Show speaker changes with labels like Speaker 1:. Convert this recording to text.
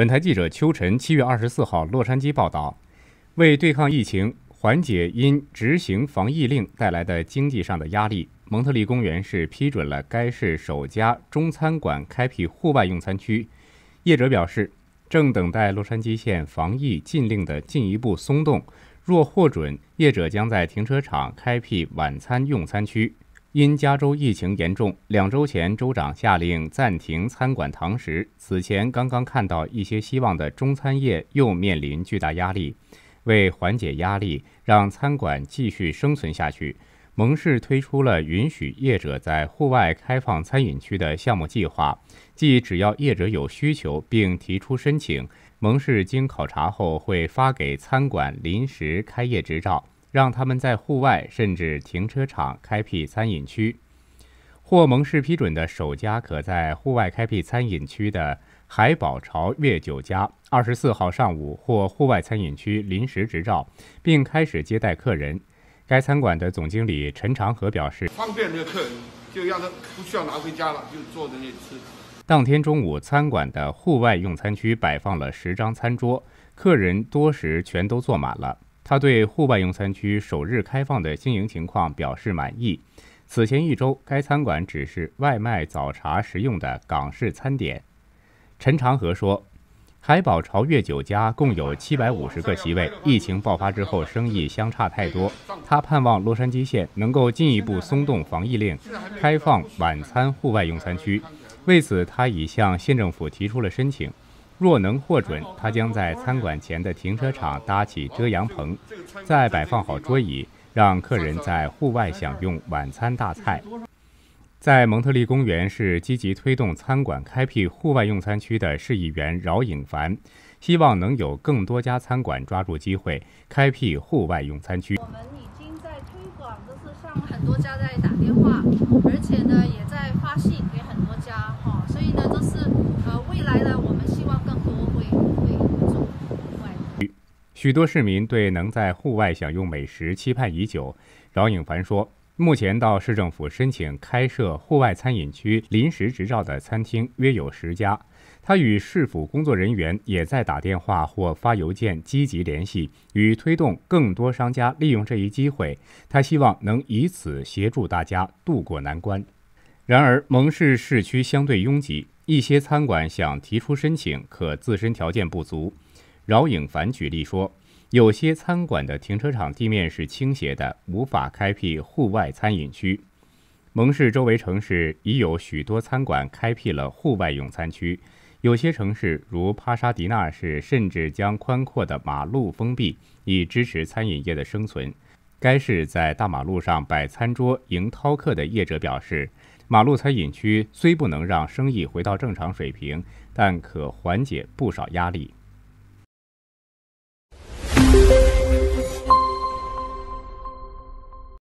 Speaker 1: 本台记者秋晨七月二十四号洛杉矶报道，为对抗疫情，缓解因执行防疫令带来的经济上的压力，蒙特利公园市批准了该市首家中餐馆开辟户外用餐区。业者表示，正等待洛杉矶县防疫禁令的进一步松动，若获准，业者将在停车场开辟晚餐用餐区。因加州疫情严重，两周前州长下令暂停餐馆堂食。此前刚刚看到一些希望的中餐业又面临巨大压力。为缓解压力，让餐馆继续生存下去，蒙市推出了允许业者在户外开放餐饮区的项目计划，即只要业者有需求并提出申请，蒙市经考察后会发给餐馆临时开业执照。让他们在户外甚至停车场开辟餐饮区。获盟市批准的首家可在户外开辟餐饮区的海宝潮粤酒家，二十四号上午获户外餐饮区临时执照，并开始接待客人。该餐馆的总经理陈长河表示：“方便这个客人，就让他不需要拿回家了，就坐在那里吃。”当天中午，餐馆的户外用餐区摆放了十张餐桌，客人多时全都坐满了。他对户外用餐区首日开放的经营情况表示满意。此前一周，该餐馆只是外卖早茶食用的港式餐点。陈长河说：“海宝潮悦酒家共有七百五十个席位，疫情爆发之后生意相差太多。他盼望洛杉矶县能够进一步松动防疫令，开放晚餐户外用餐区。为此，他已向县政府提出了申请。”若能获准，他将在餐馆前的停车场搭起遮阳棚，再摆放好桌椅，让客人在户外享用晚餐大菜。在蒙特利公园，是积极推动餐馆开辟户外用餐区的市议员饶颖凡，希望能有更多家餐馆抓住机会开辟户外用餐区。我们已经在推广，就是像很多家在打电话，而且呢，也在发信给很多。许多市民对能在户外享用美食期盼已久。饶颖凡说，目前到市政府申请开设户外餐饮区临时执照的餐厅约有十家。他与市府工作人员也在打电话或发邮件积极联系，与推动更多商家利用这一机会。他希望能以此协助大家渡过难关。然而，蒙市市区相对拥挤，一些餐馆想提出申请，可自身条件不足。饶颖凡举例说，有些餐馆的停车场地面是倾斜的，无法开辟户外餐饮区。蒙市周围城市已有许多餐馆开辟了户外用餐区，有些城市如帕沙迪纳市甚至将宽阔的马路封闭，以支持餐饮业的生存。该市在大马路上摆餐桌迎饕客的业者表示，马路餐饮区虽不能让生意回到正常水平，但可缓解不少压力。